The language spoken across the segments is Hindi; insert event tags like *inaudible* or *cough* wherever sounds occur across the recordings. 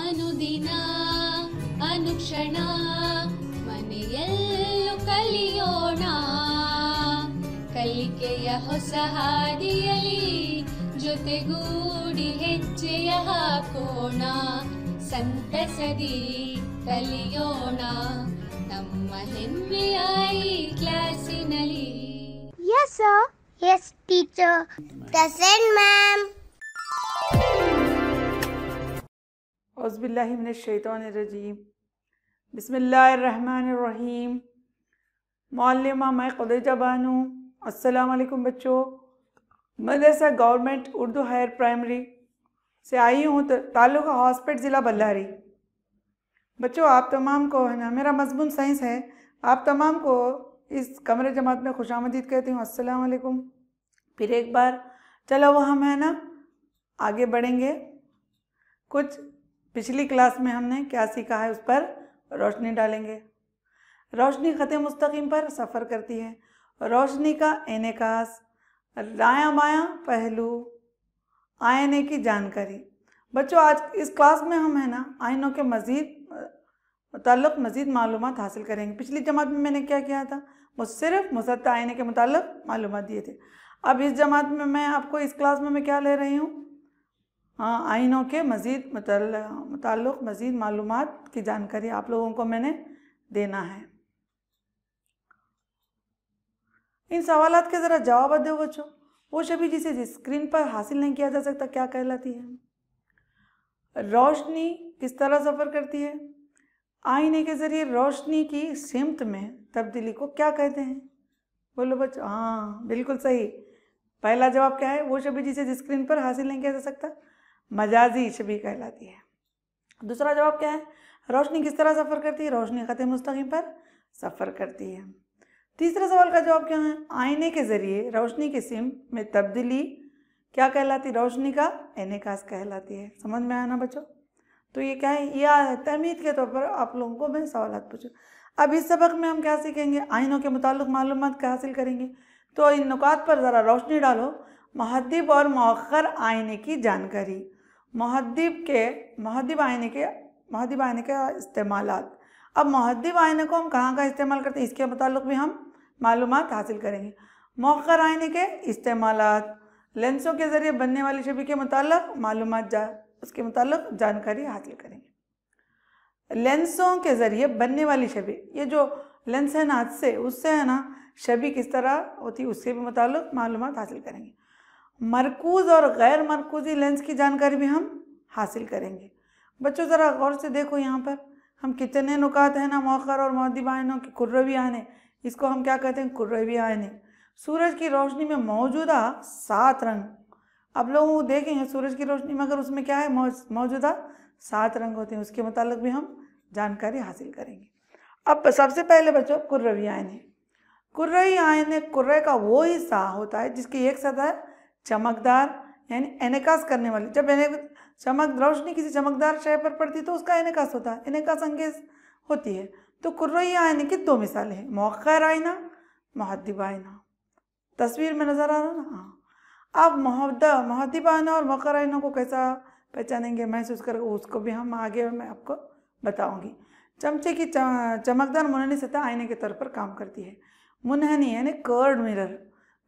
ಅನುದಿನ ಅನುಕ್ಷಣ ಮನೆಯಲ್ಲೂ ಕಲಿಯೋಣ ಕಲಿಕೆಯ ಹೊಸ ಹಾದಿಯಲಿ ಜೊತೆಗೂಡಿ ಹೆಜ್ಜೆಯ ಹಾಕೋಣ ಸಂತಸದಿ ಕಲಿಯೋಣ ನಮ್ಮ ಹೆಮ್ಮೆಯ ಈ ಕ್ಲಾಸಿನಲ್ಲಿ Yes, sir. Teacher teacher. Ma'am औज़बिल्लिमिनशैतरजीम बसमीम मौलमा मैं खुदैजा बानू असलकुम बच्चों मदरसा गवर्नमेंट उर्दू हायर प्राइमरी से आई हूँ तो ताल्लुक हॉस्पिटल ज़िला बल्लारी बच्चों आप तमाम को है ना मेरा मजमून साइंस है आप तमाम को इस कमरे जमात में खुश आमदीद कहती हूँ असलकुम फिर एक बार चलो वह हम है ना आगे बढ़ेंगे कुछ पिछली क्लास में हमने क्या सीखा है उस पर रोशनी डालेंगे रोशनी ख़त मुस्तकीम पर सफ़र करती है रोशनी का इनकास दाया बायाँ पहलू आयने की जानकारी बच्चों आज इस क्लास में हम है ना आयनों के मज़ीद तल्लक मज़ीद मालूम हासिल करेंगे पिछली जमात में मैंने क्या किया था वो सिर्फ मुसद आयने के मुतल मालूम दिए थे अब इस जमात में मैं आपको इस क्लास में मैं क्या ले रही हूँ हाँ, आइनों के मज़ीद मुतल मज़ीद मालूम की जानकारी आप लोगों को मैंने देना है इन सवाल के ज़रा जवाब दो बच्चों वो सभी जिसे स्क्रीन पर हासिल नहीं किया जा सकता क्या कहलाती है रोशनी किस तरह सफ़र करती है आईने के ज़रिए रोशनी की सिमत में तब्दीली को क्या कहते हैं बोलो बच्चों हाँ बिल्कुल सही पहला जवाब क्या है वो सभी जिसे स्क्रीन पर हासिल नहीं किया जा सकता मजाजी छबी कहलाती है दूसरा जवाब क्या है रोशनी किस तरह सफ़र करती है रोशनी ख़त मुस्तकीम पर सफ़र करती है तीसरे सवाल का जवाब क्या है आईने के ज़रिए रोशनी की सिम में तब्दीली क्या कहलाती रोशनी का इनकास कहलाती है समझ में आया ना बच्चों तो ये क्या है यह तहमीद के तौर पर आप लोगों को मैं सवाल पूछूँ अब इस सबक में हम क्या सीखेंगे आइनों के मुतालिक मालूम क्या हासिल करेंगे तो इन नुकात पर ज़रा रोशनी डालो महदब और मौखर आईने की जानकारी महद्दीब के महद्दीब आयने के महद्दीब आयने के इस्तेमाल अब महद्दीब आयने को हम कहाँ कहाँ इस्तेमाल करते हैं इसके मतलब भी हम मालूम हासिल करेंगे मौकर आयने के इस्तेमाल लेंसों के ज़रिए बनने वाली छवि के मतलब मालूम जा उसके मतलब जानकारी हासिल करेंगे लेंसों के ज़रिए बनने वाली छवि ये जो लेंस है ना हाथ से उससे है ना छवि किस तरह होती है उसके भी मतलब मालूम हासिल करेंगे मरकूज़ और गैर मरकूज़ी लेंस की जानकारी भी हम हासिल करेंगे बच्चों ज़रा गौर से देखो यहाँ पर हम कितने नुकात हैं ना मौखर और मौदीब आयनों के कुर्रवी आयने इसको हम क्या कहते हैं कुर्रवी आने सूरज की रोशनी में मौजूदा सात रंग अब लोग देखेंगे सूरज की रोशनी में अगर उसमें क्या है मौजूदा सात रंग होते हैं उसके मतलब भी हम जानकारी हासिल करेंगे अब सबसे पहले बच्चों कुर्रवी आयने कुर्रई आयने कुर्रे का वो हिस्सा होता है जिसकी एक सतह चमकदार यानी एनेकास करने वाली जब एने चमक रोशनी किसी चमकदार शय पर पड़ती तो उसका एनेकास होता है एनेकास अंगेज होती है तो कुर्रैया आयने की दो मिसालें हैं मौखर आयना महदब आयना तस्वीर में नज़र आ रहा ना हाँ अब मोहदा महदब आयना और मौखर आयना को कैसा पहचानेंगे महसूस कर उसको भी हम आगे मैं आपको बताऊँगी चमचे की चमकदार मुनहनी सतह आईने के तौर पर काम करती है मुनहनी यानी कर्ड मिरर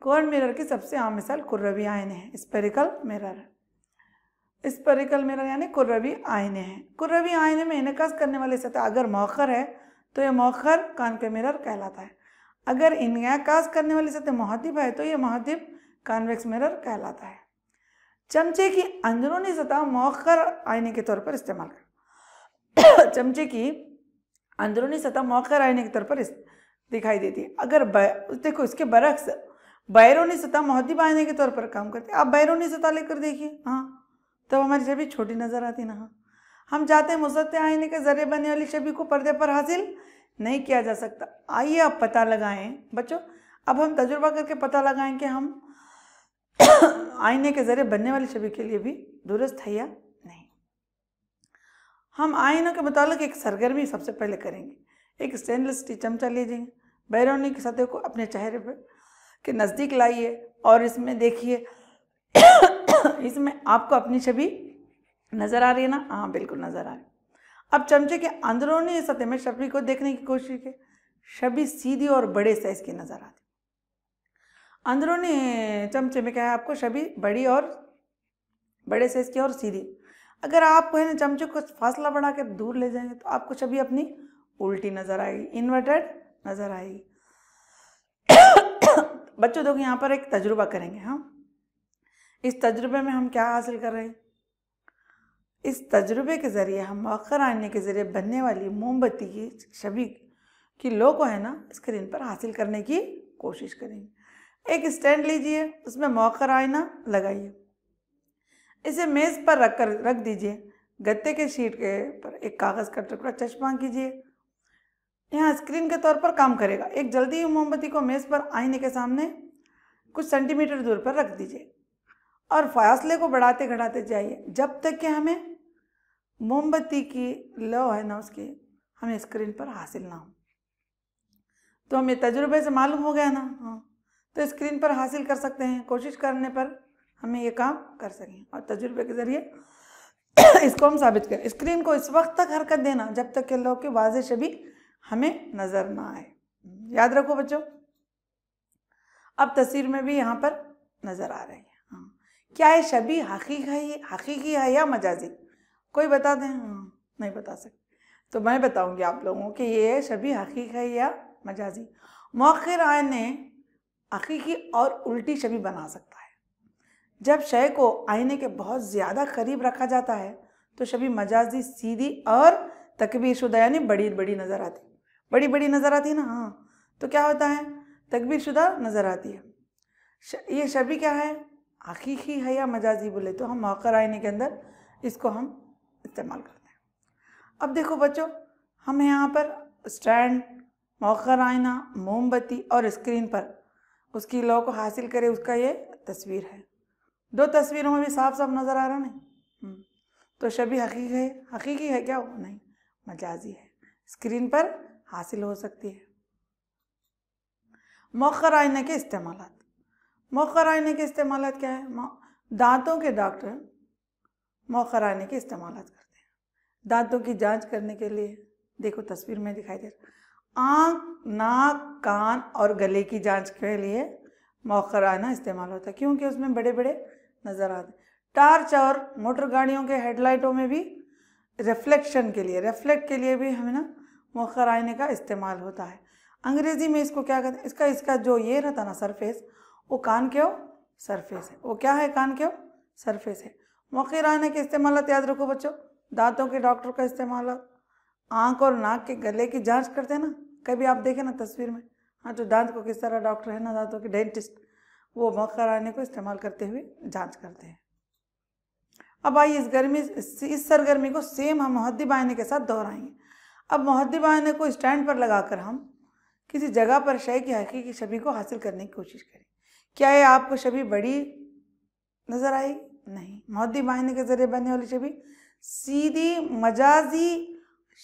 कॉर्न मिरर की सबसे आम मिसाल कुर्रवी आयने हैं स्पेरिकल मिरर स्पेरिकल मिरर यानी कुर्रवी आयने हैं कुर्रवी आयने में इनकास करने वाली सतह अगर मौखर है तो यह मौखर के मिरर कहलाता है अगर इनकास करने वाली सतह महदिब है तो यह महदिब कॉन्वेक्स मिरर कहलाता है चमचे की अंदरूनी सतह मौखर आईने के तौर पर इस्तेमाल कर *coughs* चमचे की अंदरूनी सतह मौखर आईने के तौर पर दिखाई देती है अगर देखो इसके बरक्स बैरूनी सतह मोहद्दीबाने के तौर पर काम करती है आप बैरूनी सतह लेकर देखिए हाँ तब तो हमारी छवि छोटी नज़र आती ना हाँ हम चाहते हैं मुसत आईने के ज़रिए बनने वाली छवि को पर्दे पर हासिल नहीं किया जा सकता आइए आप पता लगाएं बच्चों अब हम तजुर्बा करके पता लगाएं कि हम *coughs* आईने के ज़रिए बनने वाली छवि के लिए भी दुरुस्त है या नहीं हम आईनों के मुतालिक एक सरगर्मी सबसे पहले करेंगे एक स्टेनलेस स्टील चमचा लीजिए बैरोनी की सतह को अपने चेहरे पर के नज़दीक लाइए और इसमें देखिए इसमें आपको अपनी छवि नज़र आ रही है ना हाँ बिल्कुल नज़र आ रही अब चमचे के अंदरूनी सतह में छवि को देखने की कोशिश की छवि सीधी और बड़े साइज की नज़र आती अंदरूनी चमचे में क्या है आपको छवि बड़ी और बड़े साइज की और सीधी अगर आप कहें ना चमचे को फासला बढ़ा कर दूर ले जाएंगे तो आपको छवि अपनी उल्टी नज़र आएगी इन्वर्टेड नज़र आएगी बच्चों देखो यहाँ पर एक तजुर्बा करेंगे हम हाँ। इस तजुर्बे में हम क्या हासिल कर रहे हैं इस तजुर्बे के ज़रिए हम मौखर आने के ज़रिए बनने वाली मोमबत्ती की छवि की लो को है ना स्क्रीन पर हासिल करने की कोशिश करेंगे एक स्टैंड लीजिए उसमें मौखर आयना लगाइए इसे मेज़ पर रख कर रख दीजिए गत्ते के शीट के पर एक कागज़ का टुकड़ा चश्मा कीजिए यहाँ स्क्रीन के तौर पर काम करेगा एक जल्दी ही मोमबत्ती को मेज़ पर आईने के सामने कुछ सेंटीमीटर दूर पर रख दीजिए और फासले को बढ़ाते घटाते जाइए जब तक कि हमें मोमबत्ती की लो है ना उसकी हमें स्क्रीन पर हासिल ना हो तो हमें तजुर्बे से मालूम हो गया ना हाँ तो स्क्रीन पर हासिल कर सकते हैं कोशिश करने पर हमें ये काम कर सकें और तजुर्बे के ज़रिए *coughs* इसको हम साबित करें स्क्रीन को इस वक्त तक हरकत देना जब तक कि लो की वाजह शबी हमें नज़र ना आए याद रखो बच्चों अब तस्वीर में भी यहाँ पर नज़र आ रही है हाँ क्या ये शबी हकीक है हकीकी है या मजाजी कोई बता दें हाँ नहीं बता सकते तो मैं बताऊंगी आप लोगों कि ये शबी हकीक है या मजाजी मौखर आयन ने हकीकी और उल्टी शबी बना सकता है जब शय को आईने के बहुत ज़्यादा करीब रखा जाता है तो शबी मजाजी सीधी और तकबीर शुदा यानी बड़ी बड़ी नज़र आती बड़ी बड़ी नज़र आती है ना हाँ तो क्या होता है तकबीर शुदा नज़र आती है श, ये शबी क्या है हकीकी है या मजाजी बोले तो हम मौकर आईने के अंदर इसको हम इस्तेमाल करते हैं अब देखो बच्चों हम यहाँ पर स्टैंड मौकर आईना मोमबत्ती और स्क्रीन पर उसकी लॉ को हासिल करे उसका ये तस्वीर है दो तस्वीरों में भी साफ साफ नज़र आ रहा नहीं हम्म। तो शबी हकीक है हकीकी है क्या वो नहीं मजाजी है स्क्रीन पर हासिल हो सकती है मौखर आयने के इस्तेमाल मौखर आयने के इस्तेमाल क्या है दांतों के डॉक्टर मौखर आयने के इस्तेमाल करते हैं दांतों की जांच करने के लिए देखो तस्वीर में दिखाई दे रहा आँख नाक कान और गले की जांच के लिए मौखर आयना इस्तेमाल होता है क्योंकि उसमें बड़े बड़े नज़र आते हैं टार्च और मोटर गाड़ियों के हेडलाइटों में भी रिफ्लेक्शन के लिए रिफ्लेक्ट के लिए भी हमें ना मौखर आईने का इस्तेमाल होता है अंग्रेज़ी में इसको क्या कहते हैं इसका इसका जो ये रहता ना सरफेस वो कान के हो सरफेस है वो क्या है कान के हो सरफेस है मौखर आइने के इस्तेमाल याद रखो बच्चों दांतों के डॉक्टर का इस्तेमाल आँख और नाक के गले की जाँच करते हैं ना कभी आप देखें ना तस्वीर में हाँ तो दांत को किस तरह डॉक्टर है ना दांतों के डेंटिस्ट वो मौखर आने को इस्तेमाल करते हुए जाँच करते हैं अब आइए इस गर्मी इस सरगर्मी को सेम हम हद्दी आने के साथ दोहराएंगे अब बहाने को स्टैंड पर लगाकर हम किसी जगह पर शय की हकीकी छवि को हासिल करने की कोशिश करें क्या ये आपको छवि बड़ी नज़र आई नहीं मोहद्दी बाहने के ज़रिए बनने वाली छवि सीधी मजाजी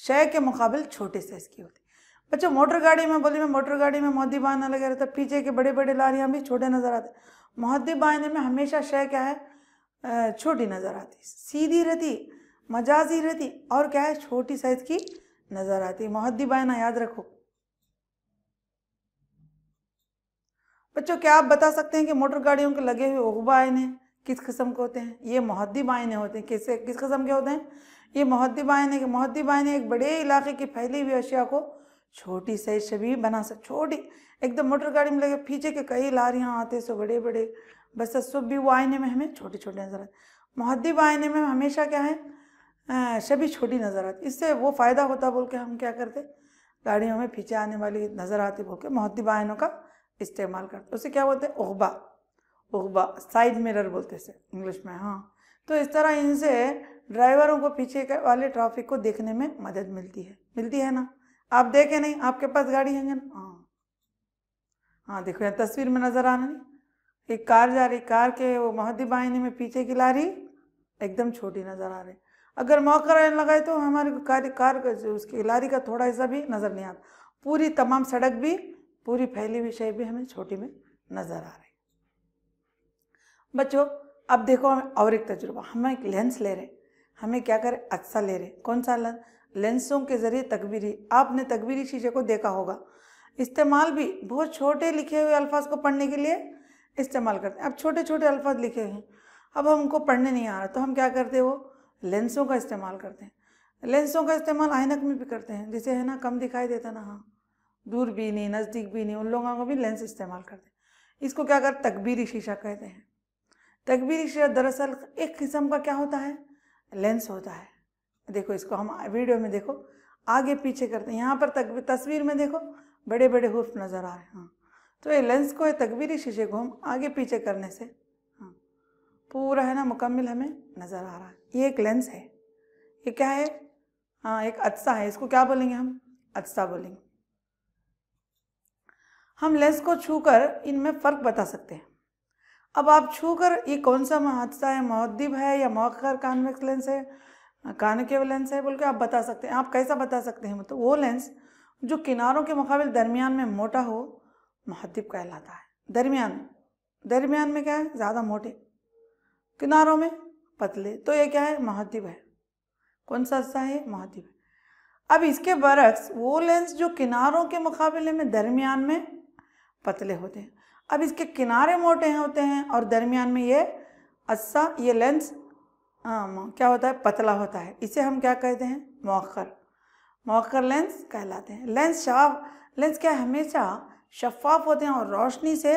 शय के मुकाबल छोटे साइज़ की होती बच्चों मोटर गाड़ी में बोली मैं मोटर गाड़ी में मोहदी बहाना लगे रहता पीछे के बड़े बड़े लारियाँ भी छोटे नज़र आते मोहद्दी बहाने में हमेशा शय क्या है छोटी नज़र आती सीधी रहती मजाजी रहती और क्या है छोटी साइज़ की नजर आती है मोहद्दी मुहद्दिबाना याद रखो बच्चों क्या आप बता सकते हैं कि मोटर गाड़ियों के लगे हुए उगबा आयने किस किस्म के होते हैं ये मोहद्दी आयने होते हैं किससे किस किस्म के होते हैं ये मोहद्दी आयने के मोहद्दी आयने एक बड़े इलाके की फैली हुई अशिया को छोटी सही छबी बना सक छोटी एकदम मोटर गाड़ी में लगे पीछे के कई लारियाँ आते सो बड़े बड़े बस सब भी वो आईने में हमें छोटे छोटे नजर आते मोहद्दी आईने में हमेशा क्या है शबी हाँ, छोटी नज़र आती इससे वो फ़ायदा होता बोल के हम क्या करते गाड़ियों में पीछे आने वाली नज़र आती बोल के महद्दिबाइनों का इस्तेमाल करते उसे क्या बोलते हैं उगबा उगबा साइड मिरर बोलते से इंग्लिश में हाँ तो इस तरह इनसे ड्राइवरों को पीछे वाले ट्रैफिक को देखने में मदद मिलती है मिलती है ना आप देखें नहीं आपके पास गाड़ी है ना हाँ हाँ देखो यहाँ तस्वीर में नज़र आना नहीं एक कार जा रही कार के वो महदी बाइनी में पीछे की लारी एकदम छोटी नज़र आ रही अगर मौका रहने लगाए तो हमारे कार्य कार उसकी लारी का थोड़ा हिस्सा भी नज़र नहीं आता पूरी तमाम सड़क भी पूरी फैली हुई शय भी हमें छोटी में नज़र आ रही बच्चों अब देखो हमें और एक तजुर्बा हम एक लेंस ले रहे हैं हमें क्या करें अच्छा ले रहे हैं कौन सा लेंस लेंसों के ज़रिए तकबीरी आपने तकबीरी शीशे को देखा होगा इस्तेमाल भी बहुत छोटे लिखे हुए अल्फाज को पढ़ने के लिए इस्तेमाल करते हैं अब छोटे छोटे अल्फाज लिखे हैं अब हमको पढ़ने नहीं आ रहा तो हम क्या करते वो लेंसों का इस्तेमाल करते हैं लेंसों का इस्तेमाल आयनक में भी करते हैं जैसे है ना कम दिखाई देता ना हाँ दूर भी नहीं नज़दीक भी नहीं उन लोगों को भी लेंस इस्तेमाल करते हैं इसको क्या कर तकबीरी शीशा कहते हैं तकबीरी शीशा दरअसल एक किस्म का क्या होता है लेंस होता है देखो इसको हम वीडियो में देखो आगे पीछे करते हैं यहाँ पर तक तस्वीर में देखो बड़े बड़े हुर्फ नज़र आ रहे हैं हाँ। तो ये लेंस को ये तकबीरी शीशे को हम आगे पीछे करने से पूरा है ना मुकम्मल हमें नज़र आ रहा है ये एक लेंस है ये क्या है हाँ एक अदसा है इसको क्या बोलेंगे हम अदसा बोलेंगे हम लेंस को छूकर इनमें फ़र्क बता सकते हैं अब आप छू कर ये कौन सा हादसा है महदिब है या मौखर कानवेक्स लेंस है कानकेव लेंस है बोल के आप बता सकते हैं आप कैसा बता सकते हैं मतलब वो लेंस जो किनारों के मुकाबले दरमियान में मोटा हो महदिब कहलाता है दरमियान दरमियान में क्या है ज़्यादा मोटे किनारों में पतले तो ये क्या है महाद्वीप है कौन सा हिस्सा है महाद्वीप है अब इसके बरक्स वो लेंस जो किनारों के मुकाबले में दरमियान में पतले होते हैं अब इसके किनारे मोटे होते हैं और दरमियान में ये अस्सा ये लेंस आ, क्या होता है पतला होता है इसे हम क्या कहते हैं मौखर मौखर लेंस कहलाते हैं लेंस शाफ लेंस क्या हमेशा शफाफ होते हैं और रोशनी से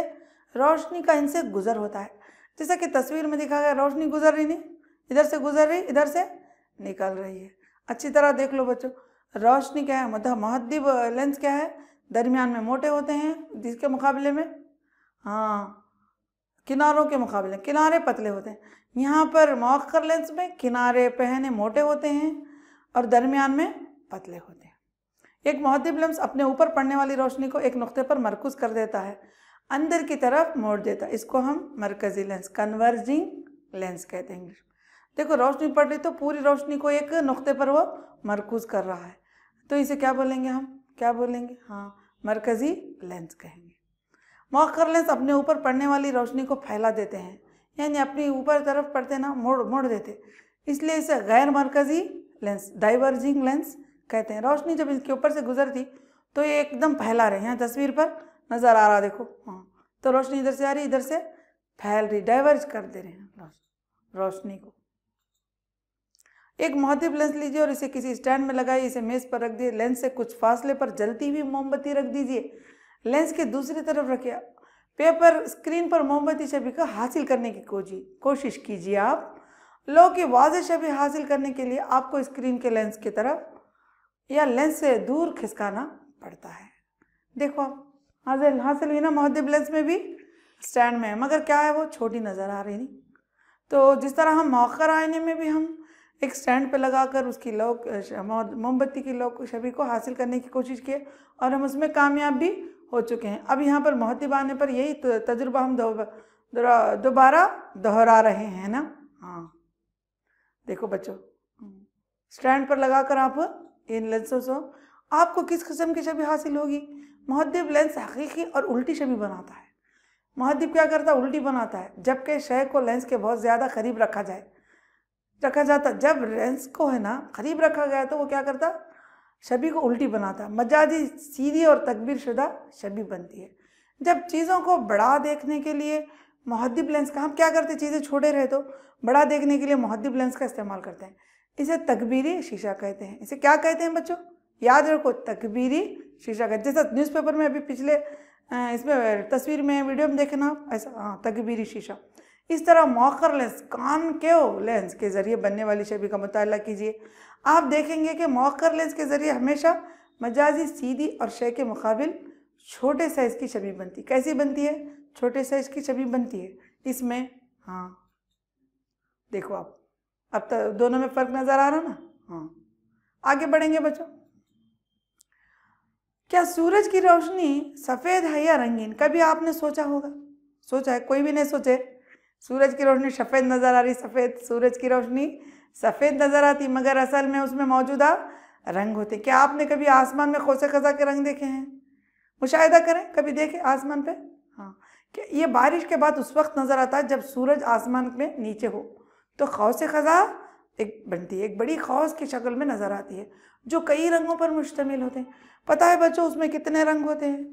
रोशनी का इनसे गुजर होता है जैसा कि तस्वीर में दिखा गया रोशनी गुजर रही नहीं इधर से गुजर रही इधर से निकल रही है अच्छी तरह देख लो बच्चों रोशनी क्या है मध्य मतलब महद्दीब लेंस क्या है दरमियान में मोटे होते हैं जिसके मुकाबले में हाँ किनारों के मुकाबले किनारे पतले होते हैं यहाँ पर मौखर लेंस में किनारे पहने मोटे होते हैं और दरमियान में पतले होते हैं एक महद्दीब लेंस अपने ऊपर पड़ने वाली रोशनी को एक नुक्ते पर मरकूज कर देता है अंदर की तरफ मोड़ देता इसको हम मरकज़ी लेंस कन्वर्जिंग लेंस कहते हैं इंग्लिश देखो रोशनी पड़ रही तो पूरी रोशनी को एक नुक्ते पर वो मरकूज कर रहा है तो इसे क्या बोलेंगे हम क्या बोलेंगे हाँ मरकज़ी लेंस कहेंगे मौखर लेंस अपने ऊपर पड़ने वाली रोशनी को फैला देते हैं यानी अपनी ऊपर तरफ पड़ते ना मोड़ मोड़ देते इसलिए इसे गैर मरकज़ी लेंस डाइवर्जिंग लेंस कहते हैं रोशनी जब इसके ऊपर से गुजरती तो ये एकदम फैला रहे हैं तस्वीर पर नज़र आ रहा देखो हाँ तो रोशनी इधर से आ रही इधर से फैल रही डाइवर्ज कर दे रहे हैं रोशनी को एक मोहदीप लेंस लीजिए और इसे किसी स्टैंड में लगाइए इसे मेज़ पर रख दिए लेंस से कुछ फासले पर जलती हुई मोमबत्ती रख दीजिए लेंस के दूसरी तरफ रखिए पेपर स्क्रीन पर मोमबत्ती छवि का हासिल करने की कोजी कोशिश कीजिए आप लो की वाज छवि हासिल करने के लिए आपको स्क्रीन के लेंस की तरफ या लेंस से दूर खिसकाना पड़ता है देखो आप हाजिल हासिल हुई ना मोहद्दिब्लस में भी स्टैंड में है मगर क्या है वो छोटी नज़र आ रही नहीं तो जिस तरह हम मौकर आईने में भी हम एक स्टैंड पर लगा कर उसकी लोक मोमबत्ती की लोक छवि को हासिल करने की कोशिश किए और हम उसमें कामयाब भी हो चुके हैं अब यहाँ पर मोहतिब आने पर यही तजुर्बा हम दोबारा दोहरा रहे हैं ना हाँ देखो बच्चों स्टैंड पर लगा कर आप इन लेंसों से आपको किस किस्म की छवि हासिल होगी महद्दीप लेंस हकीकी और उल्टी छवि बनाता है महद्दीप क्या करता है उल्टी बनाता है जबकि शय को लेंस के बहुत ज़्यादा करीब रखा जाए रखा जाता जब लेंस को है ना करीब रखा गया तो वो क्या करता छवि को उल्टी बनाता मजाजी सीधी और तकबीर शुदा शबी बनती है जब चीज़ों को बड़ा देखने के लिए महद्दीप लेंस का हम क्या करते चीज़ें छोटे रहे तो बड़ा देखने के लिए महद्दीप लेंस का इस्तेमाल करते हैं इसे तकबीरी शीशा कहते हैं इसे क्या कहते हैं बच्चों याद रखो तकबीरी शीर्षक है जैसा न्यूज़पेपर में अभी पिछले इसमें तस्वीर में वीडियो में देखे ना ऐसा हाँ तकबीरी शीशा इस तरह मौखर लेंस कान के ओ लेंस के ज़रिए बनने वाली छवि का मुताला कीजिए आप देखेंगे कि मौखर लेंस के ज़रिए हमेशा मजाजी सीधी और शय के मुकाबिल छोटे साइज़ की छवि बनती कैसी बनती है छोटे साइज़ की छवि बनती है इसमें हाँ देखो आप अब तो दोनों में फ़र्क नज़र आ रहा ना हाँ आगे बढ़ेंगे बच्चों क्या सूरज की रोशनी सफ़ेद है या रंगीन कभी आपने सोचा होगा सोचा है कोई भी नहीं सोचे सूरज की रोशनी सफ़ेद नज़र आ रही सफ़ेद सूरज की रोशनी सफ़ेद नज़र आती मगर असल में उसमें मौजूदा रंग होते क्या आपने कभी आसमान में खोसे खजा के रंग देखे हैं मुशाहिदा करें कभी देखें आसमान पे हाँ क्या ये बारिश के बाद उस वक्त नज़र आता है जब सूरज आसमान में नीचे हो तो खौसे खजा एक बनती है एक बड़ी खौस की शक्ल में नज़र आती है जो कई रंगों पर मुश्तमिल होते हैं पता है बच्चों उसमें कितने रंग होते हैं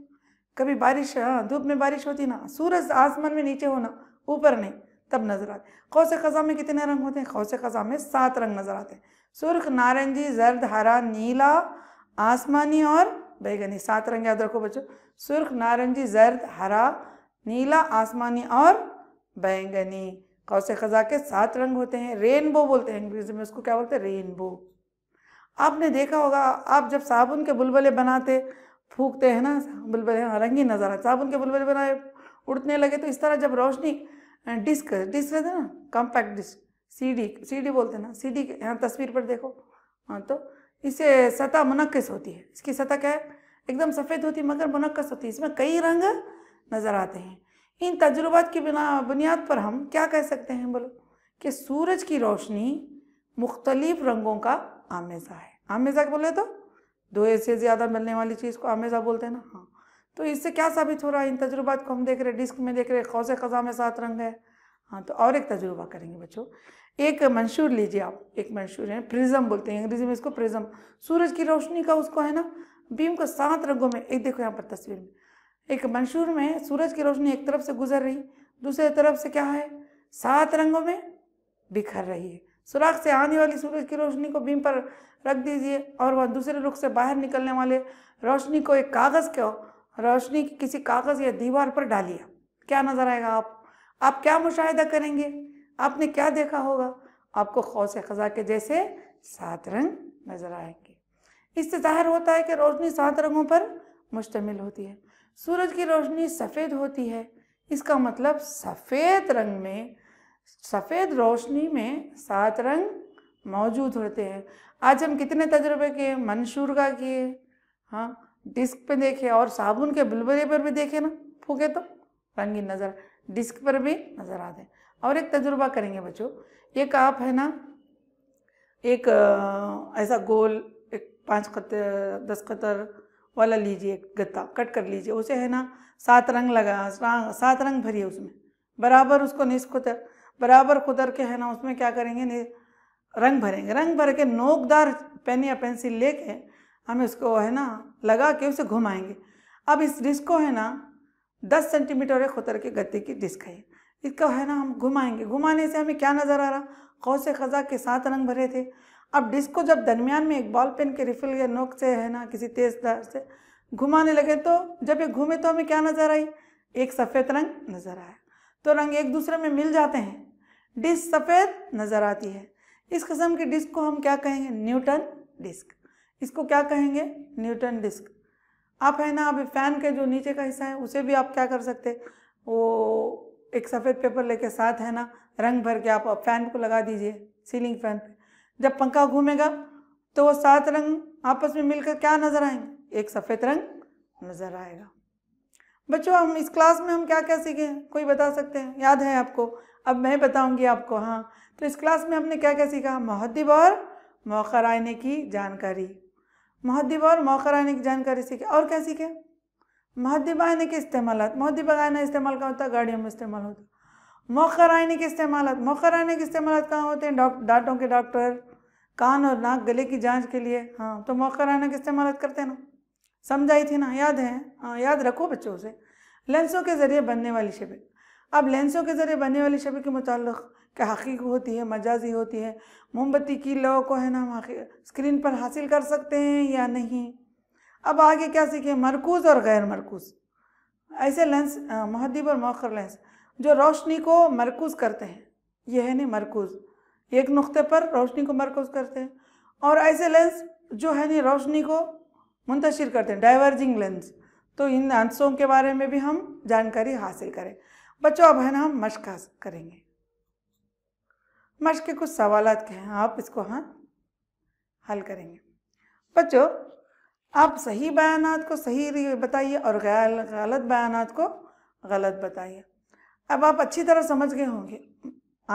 कभी बारिश हाँ धूप में बारिश होती ना सूरज आसमान में नीचे होना ऊपर नहीं तब नज़र आते खौस ख़ज़ा में कितने रंग होते हैं खौस ख़ज़ा में सात रंग नज़र आते हैं सुर्ख नारंगी जर्द हरा नीला आसमानी और बैगनी सात रंग याद रखो बच्चों सुर्ख नारंगी जर्द हरा नीला आसमानी और बैंगनी कौसे ख़ज़ा के सात रंग होते हैं रेनबो बोलते हैं अंग्रेजी में उसको क्या बोलते हैं रेनबो आपने देखा होगा आप जब साबुन के बुलबुले बनाते फूकते हैं ना बुलबुले हाँ रंगीन आते साबुन के बुलबुले बनाए उड़ने लगे तो इस तरह जब रोशनी डिस्क डिस्क रहते ना कॉम्पैक्ट डिस्क सीडी सीडी बोलते ना सीडी यहाँ तस्वीर पर देखो हाँ तो इससे सतह मुनक्स होती है इसकी सतह क्या है एकदम सफ़ेद होती है मगर मुनक्स होती है इसमें कई रंग नज़र आते हैं इन तजुर्बात की बिना बुनियाद पर हम क्या कह सकते हैं बोलो कि सूरज की रोशनी मुख्तलिफ रंगों का आमेज़ा है आमेज़ा बोले तो दो से ज़्यादा मिलने वाली चीज़ को आमेज़ा बोलते हैं ना हाँ तो इससे क्या साबित हो रहा है इन तजुर्बात को हम देख रहे डिस्क में देख रहे खौज ख़ज़ा में सात रंग है हाँ तो और एक तजुर्बा करेंगे बच्चों एक मंशूर लीजिए आप एक मंशूर है प्रिज्म बोलते हैं अंग्रेजी में इसको प्रिज्म सूरज की रोशनी का उसको है ना बीम को सात रंगों में एक देखो यहाँ पर तस्वीर में एक मंशूर में सूरज की रोशनी एक तरफ से गुजर रही दूसरे तरफ से क्या है सात रंगों में बिखर रही है सुराख से आने वाली सूरज की रोशनी को बीम पर रख दीजिए और वह दूसरे रुख से बाहर निकलने वाले रोशनी को एक कागज़ को रोशनी की किसी कागज़ या दीवार पर डालिए क्या नज़र आएगा आप आप क्या मुशाहिदा करेंगे आपने क्या देखा होगा आपको खौस खजा के जैसे सात रंग नज़र आएंगे इससे जाहिर होता है कि रोशनी सात रंगों पर मुश्तमिल होती है सूरज की रोशनी सफ़ेद होती है इसका मतलब सफ़ेद रंग में सफ़ेद रोशनी में सात रंग मौजूद होते हैं आज हम कितने तजुर्बे किए मंशूर का किए हाँ डिस्क पे देखे और साबुन के बुलबरे पर भी देखे ना फूके तो रंगीन नज़र डिस्क पर भी नज़र आते और एक तजुर्बा करेंगे बच्चों ये काप है ना एक ऐसा गोल एक पाँच कतर दस कतर वाला लीजिए गत्ता कट कर लीजिए उसे है ना सात रंग लगा सात रंग भरिए उसमें बराबर उसको निस्कुत बराबर कुतर के है ना उसमें क्या करेंगे रंग भरेंगे रंग भर के नोकदार पेन या पेंसिल लेके हम इसको है ना लगा के उसे घुमाएंगे अब इस डिस्क को है ना दस सेंटीमीटर एक खुतर के गत्ते की डिस्क है इसको है ना हम घुमाएंगे घुमाने से हमें क्या नज़र आ रहा कौ से खजा के सात रंग भरे थे अब डिस्क को जब दरमियान में एक बॉल पेन के रिफिल या नोक से है ना किसी तेज धार से घुमाने लगे तो जब ये घूमे तो हमें क्या नज़र आई एक सफ़ेद रंग नज़र आया तो रंग एक दूसरे में मिल जाते हैं डिस्क सफ़ेद नज़र आती है इस किस्म की डिस्क को हम क्या कहेंगे न्यूटन डिस्क इसको क्या कहेंगे न्यूटन डिस्क आप है ना अभी फ़ैन के जो नीचे का हिस्सा है उसे भी आप क्या कर सकते वो एक सफ़ेद पेपर लेके साथ है ना रंग भर के आप फैन को लगा दीजिए सीलिंग फैन पे जब पंखा घूमेगा तो वो सात रंग आपस में मिलकर क्या नज़र आएंगे एक सफ़ेद रंग नज़र आएगा बच्चों हम इस क्लास में हम क्या क्या सीखे कोई बता सकते हैं याद है आपको अब मैं बताऊंगी आपको हाँ तो इस क्लास में हमने क्या क्या सीखा महदिब और मौख़र आने की जानकारी महदिब और मौख़र आने की जानकारी सीखे और क्या सीखे महदिब आने के इस्तेमाल महदिब आना इस्तेमाल का होता है गाड़ियों में इस्तेमाल होता मौखर आने के इस्तेमाल मौखर आने के इस्तेमाल कहाँ होते हैं डॉक्टर दांतों के डॉक्टर कान और नाक गले की जांच के लिए हाँ तो मौखर आने के इस्तेमाल करते हैं ना समझाई थी ना याद है हाँ याद रखो बच्चों से लेंसों के ज़रिए बनने वाली शबे अब लेंसों के ज़रिए बनने वाली शबे के मुतल क्या हकीक होती है मजाजी होती है मोमबत्ती की लौ को है ना स्क्रीन पर हासिल कर सकते हैं या नहीं अब आगे क्या सीखे मरकूज़ और गैर मरकूज़ ऐसे लेंस हाँ, महदीब और मौखर लेंस जो रोशनी को मरकूज़ करते हैं यह है नहीं मरकूज़ एक नुक्ते पर रोशनी को मरकूज़ करते हैं और ऐसे लेंस जो है नहीं रोशनी को मुंतशिर करते हैं डाइवर्जिंग लेंस तो इन आंसरों के बारे में भी हम जानकारी हासिल करें बच्चों अब है ना हम मश्क करेंगे मश्क के कुछ सवाल के हैं आप इसको हाँ हल करेंगे बच्चों आप सही बयान को सही बताइए और गलत बयान को गलत बताइए अब आप अच्छी तरह समझ गए होंगे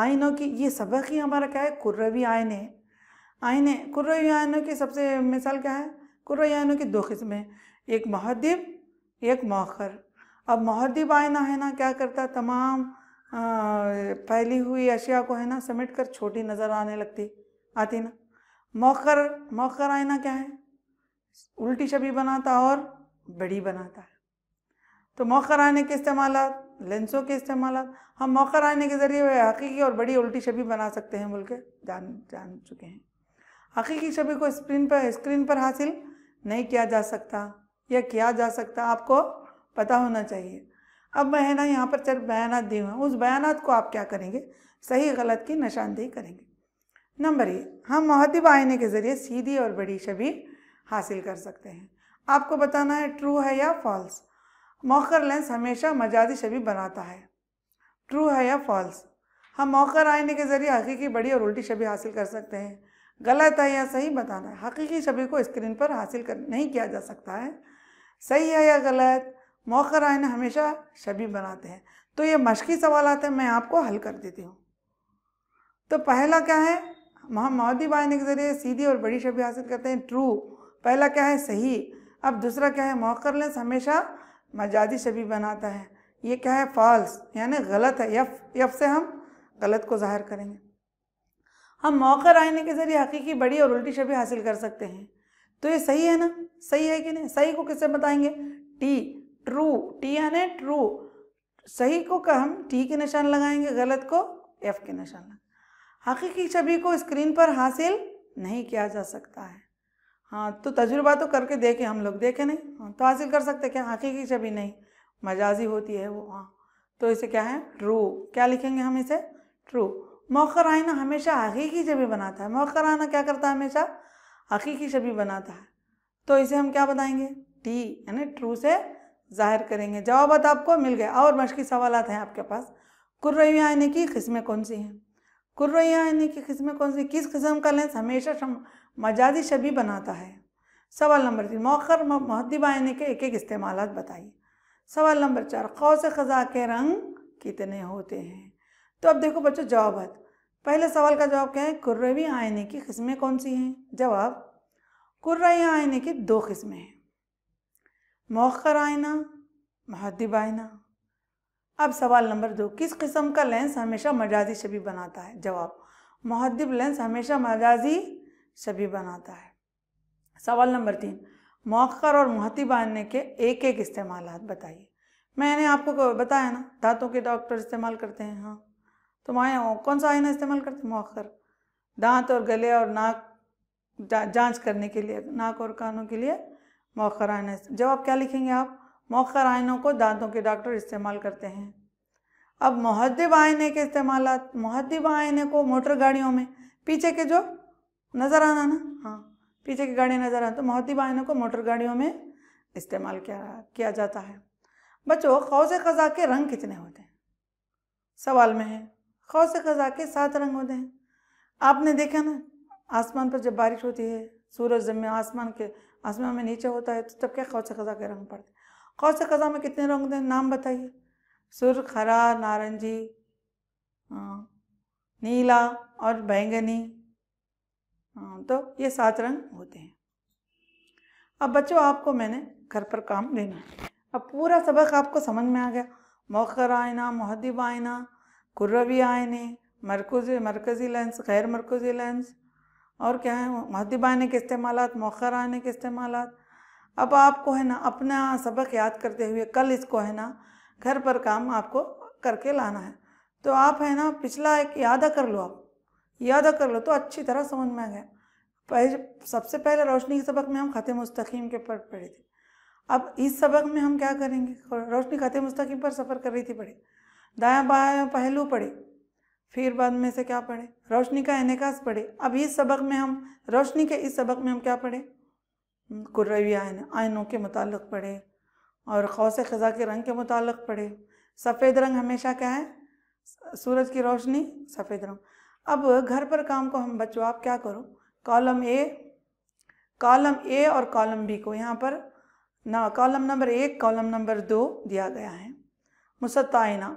आयनों की ये सबक ही हमारा क्या है कुर्रवी आयने है आयने कुर्रवी आयनों की सबसे मिसाल क्या है कुर्रवी आयनों की दो किस्में एक महदब एक मौखर अब महदब आयना है ना क्या करता तमाम फैली हुई अशिया को है ना समेट कर छोटी नज़र आने लगती आती ना मौखर मौखर आयना क्या है उल्टी छवि बनाता और बड़ी बनाता है तो मौखर आने के इस्तेमाल लेंसों के इस्तेमाल हम मौका आने के ज़रिए वह हकीकी और बड़ी उल्टी छवि बना सकते हैं बोल के जान जान चुके हैं हकीकी छवि को स्क्रीन पर स्क्रीन पर हासिल नहीं किया जा सकता या किया जा सकता आपको पता होना चाहिए अब मैं है ना यहाँ पर चल बयान दी हुए उस बयान को आप क्या करेंगे सही गलत की निशानदेही करेंगे नंबर एक हम महदब आईने के ज़रिए सीधी और बड़ी छवि हासिल कर सकते हैं आपको बताना है ट्रू है या फॉल्स मौकर लेंस हमेशा मजाजी छवि बनाता है ट्रू है या फॉल्स हम मौकर आईने के ज़रिए हकीकी बड़ी और उल्टी छवि हासिल कर सकते हैं गलत है या सही बताना है हकीकी छवि को स्क्रीन पर हासिल कर नहीं किया जा सकता है सही है या गलत मौकर आईने हमेशा छवि बनाते हैं तो ये मशक़ी सवाल आते हैं मैं आपको हल कर देती हूँ तो पहला क्या है हम मौदीब आईने के ज़रिए सीधी और बड़ी छवि हासिल करते हैं ट्रू पहला क्या है सही अब दूसरा क्या है मौकर लेंस हमेशा मजाजी शबी बनाता है ये क्या है फॉल्स यानी गलत है यफ यफ से हम गलत को ज़ाहिर करेंगे हम मौकर आयने के ज़रिए हकीकी बड़ी और उल्टी शबी हासिल कर सकते हैं तो ये सही है ना सही है कि नहीं सही को किससे बताएंगे टी ट्रू टी यानी ट्रू सही को हम टी के निशान लगाएंगे गलत को एफ के निशान लगाएंगे हकीकी छवि को स्क्रीन पर हासिल नहीं किया जा सकता है हाँ तो तजुर्बा तो करके देखें हम लोग देखे नहीं हाँ तो हासिल कर सकते क्या हकीकी छवि नहीं मजाजी होती है वो हाँ तो इसे क्या है ट्रू क्या लिखेंगे हम इसे ट्रू मौखर आइना हमेशा हकीकी छवि बनाता है मौख़र आना क्या करता है हमेशा हकीकी छवि बनाता है तो इसे हम क्या बताएंगे टी यानी ट्रू से जाहिर करेंगे जवाब आपको मिल गए और मशक़ी सवाल हैं आपके पास कुर्रैया आने की किस्में कौन सी हैं कुर्रैया आने की किस्में कौन सी किस किस्म का लेंस हमेशा मजाजी शबी बनाता है सवाल नंबर तीन मौखर महदब आयने के एक एक इस्तेमाल बताइए सवाल नंबर चार खौस ख़ज़ा के रंग कितने होते हैं तो अब देखो बच्चों जवाबत पहले सवाल का जवाब क्या है कुर्रवी आयने की किस्में कौन सी हैं जवाब कुर्रवी आयने की दो किस्में हैं मौखर आयना महदब आयना अब सवाल नंबर दो किस किस्म का लेंस हमेशा मजाजी शबी बनाता है जवाब महदब लेंस हमेशा मजाजी सभी बनाता है सवाल नंबर तीन मौखर और मुहती बांधने के एक एक इस्तेमाल बताइए मैंने आपको बताया ना दांतों के डॉक्टर इस्तेमाल करते हैं हाँ तो माया कौन सा आईना इस्तेमाल करते हैं मौखर दांत और गले और नाक जा, जांच करने के लिए नाक और कानों के लिए मौखर आयना जवाब क्या लिखेंगे आप मौखर आयनों को दांतों के डॉक्टर इस्तेमाल करते हैं अब महदिब आयने के इस्तेमाल महदिब आयने को मोटर गाड़ियों में पीछे के जो नज़र आना ना हाँ पीछे की गाड़ी नज़र आना तो मोहती बहनों को मोटर गाड़ियों में इस्तेमाल किया किया जाता है बच्चों खौज खज़ा के रंग कितने होते हैं सवाल में है खौज खज़ा के सात रंग होते हैं आपने देखा ना आसमान पर जब बारिश होती है सूरज जब में आसमान के आसमान में नीचे होता है तो तब क्या खौज खज़ा के रंग पड़ते हैं खौज खज़ा में कितने रंग होते हैं नाम बताइए सुर्ख हरा नारंगी नीला और बैंगनी हाँ, तो ये सात रंग होते हैं अब बच्चों आपको मैंने घर पर काम देना है अब पूरा सबक आपको समझ में आ गया मौखर आयना महदिब आयना कुर्रवी आयने मरकज़ी मरकज़ी लेंस गैर मरकज़ी लेंस और क्या है महदब आने के इस्तेमाल मौखर आने के इस्तेमाल अब आपको है ना अपना सबक याद करते हुए कल इसको है ना घर पर काम आपको करके लाना है तो आप है ना पिछला एक यादा कर लो आप याद कर लो तो अच्छी तरह समझ में आ गया पहले सबसे पहले रोशनी के सबक में हम ख़त मुस्तकीम के पर पढ़े थे अब इस सबक में हम क्या करेंगे रोशनी ख़त मुस्तकीम पर सफ़र कर रही थी पढ़े दाया बाया पहलू पढ़े फिर बाद में से क्या पढ़े रोशनी का इनकास पढ़े अब इस सबक में हम रोशनी के इस सबक में हम क्या पढ़े कुर्रवी आयन आयनों के मुतल पढ़े और खौस ख़ज़ा के रंग के मुतल पढ़े सफ़ेद रंग हमेशा क्या है सूरज की रोशनी सफ़ेद रंग अब घर पर काम को हम बच्चों आप क्या करो कॉलम ए कॉलम ए और कॉलम बी को यहाँ पर ना कॉलम नंबर एक कॉलम नंबर दो दिया गया है मुसत्ताइना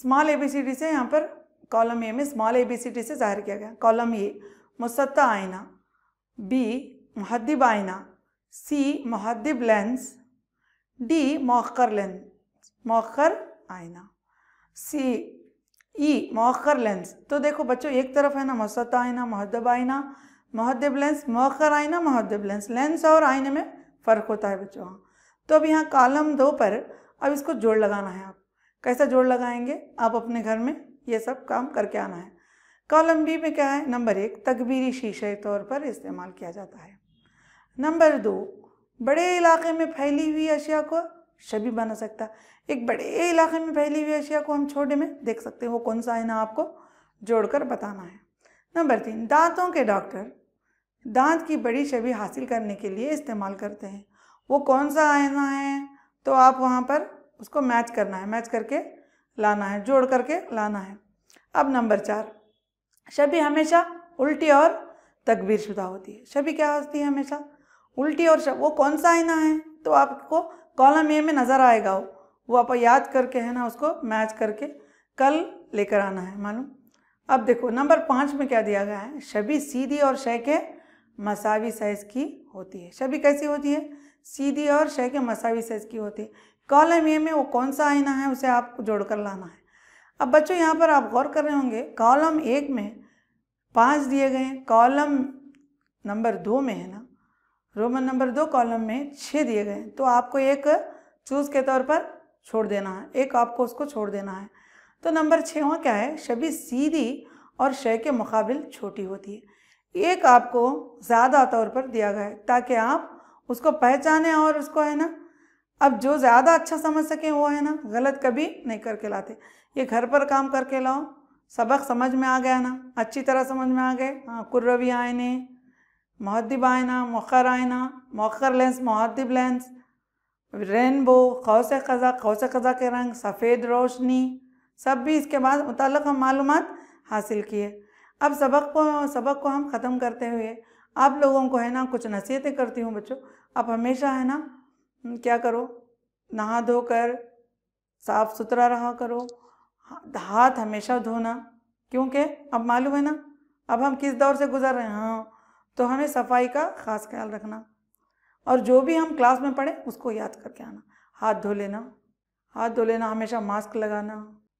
small A B C D से यहाँ पर कॉलम ए में small A B C D से जाहिर किया गया कॉलम ए मुसत्ता आइना बी महदब आइना सी महदब लेंस डी मौकर लेंस मौकर आइना सी ई e, मौखर लेंस तो देखो बच्चों एक तरफ है ना मसत आयना महदब आईना महदब लेंस मौखर आईना महदब लेंस लेंस और आईने में फ़र्क होता है बच्चों हाँ. तो अब यहाँ कालम दो पर अब इसको जोड़ लगाना है आप कैसा जोड़ लगाएंगे आप अपने घर में ये सब काम करके आना है कॉलम बी में क्या है नंबर एक तकबीरी शीशे तौर पर इस्तेमाल किया जाता है नंबर दो बड़े इलाके में फैली हुई अशिया को शबी बना सकता एक बड़े इलाके में फैली हुई अशिया को हम छोटे में देख सकते हैं वो कौन सा है ना आपको जोड़कर बताना है नंबर तीन दांतों के डॉक्टर दांत की बड़ी छवि हासिल करने के लिए इस्तेमाल करते हैं वो कौन सा आयना है तो आप वहाँ पर उसको मैच करना है मैच करके लाना है जोड़ करके लाना है अब नंबर चार छवि हमेशा उल्टी और तकबीर शुदा होती है छवि क्या होती है हमेशा उल्टी और शब वो कौन सा आयना है तो आपको कॉलम ए में नज़र आएगा वो वो आप याद करके है ना उसको मैच करके कल लेकर आना है मालूम अब देखो नंबर पाँच में क्या दिया गया है शबी सीधी और शय के मसावी साइज़ की होती है शबी कैसी होती है सीधी और शय के मसावी साइज़ की होती है कॉलम ए में वो कौन सा आईना है उसे आपको जोड़ कर लाना है अब बच्चों यहाँ पर आप गौर कर रहे होंगे कॉलम एक में पाँच दिए गए हैं कॉलम नंबर दो में है ना रोमन नंबर दो कॉलम में छः दिए गए तो आपको एक चूज़ के तौर पर छोड़ देना है एक आपको उसको छोड़ देना है तो नंबर छवा क्या है शबी सीधी और शय के मुकाबिल छोटी होती है एक आपको ज़्यादा तौर पर दिया गया है ताकि आप उसको पहचाने और उसको है ना अब जो ज़्यादा अच्छा समझ सकें वो है ना गलत कभी नहीं करके लाते ये घर पर काम करके लाओ सबक समझ में आ गया ना अच्छी तरह समझ में आ गए हाँ कुर्रवी आए ने महदब आयना मौखर आयना मौखर लेंस महदिब लेंस रेनबो खौस ख़ज़ा खौस ख़ज़ा के रंग सफ़ेद रोशनी सब भी इसके बाद मुतल हम मालूम हासिल किए अब सबक को सबक को हम ख़त्म करते हुए आप लोगों को है ना कुछ नसीहतें करती हूँ बच्चों आप हमेशा है ना क्या करो नहा धो कर साफ़ सुथरा रहा करो हाथ हमेशा धोना क्योंकि अब मालूम है ना अब हम किस दौर से गुजर रहे हैं हाँ तो हमें सफाई का ख़ास ख्याल रखना और जो भी हम क्लास में पढ़ें उसको याद करके आना हाथ धो लेना हाथ धो लेना हमेशा मास्क लगाना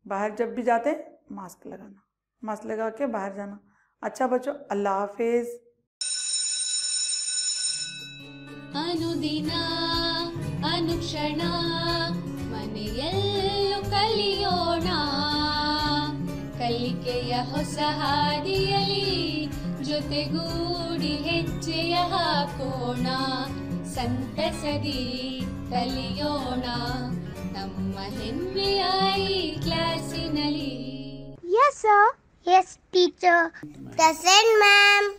बाहर जब भी जाते हैं मास्क लगाना मास्क लगा के बाहर जाना अच्छा बच्चों अल्लाह हाफिज़ ಜೊತೆಗೂಡಿ ಹೆಜ್ಜೆಯ ಹಾಕೋಣ ಸಂತಸದಿ ಕಲಿಯೋಣ ನಮ್ಮ ಹೆಮ್ಮೆಯ ಈ ಕ್ಲಾಸಿನಲ್ಲಿ yes yes teacher present ma'am